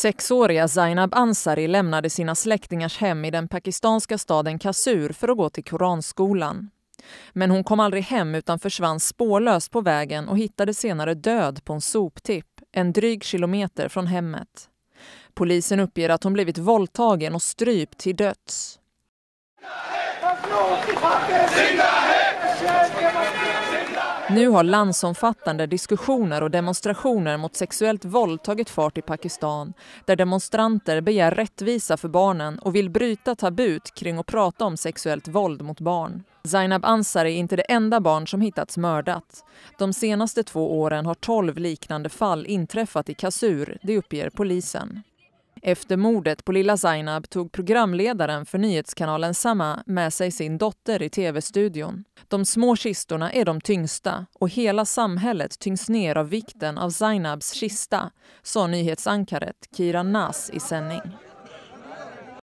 Sexåriga Zainab Ansari lämnade sina släktingars hem i den pakistanska staden Kasur för att gå till Koranskolan. Men hon kom aldrig hem utan försvann spårlöst på vägen och hittades senare död på en soptipp, en dryg kilometer från hemmet. Polisen uppger att hon blivit våldtagen och strypt till döds. Nu har landsomfattande diskussioner och demonstrationer mot sexuellt våld tagit fart i Pakistan där demonstranter begär rättvisa för barnen och vill bryta tabut kring att prata om sexuellt våld mot barn. Zainab Ansar är inte det enda barn som hittats mördat. De senaste två åren har tolv liknande fall inträffat i Kasur, det uppger polisen. Efter mordet på lilla Zainab tog programledaren för nyhetskanalen Sama med sig sin dotter i tv-studion. De små kistorna är de tyngsta och hela samhället tyngs ner av vikten av Zainabs kista, sa nyhetsankaret Kira Nas i sändning.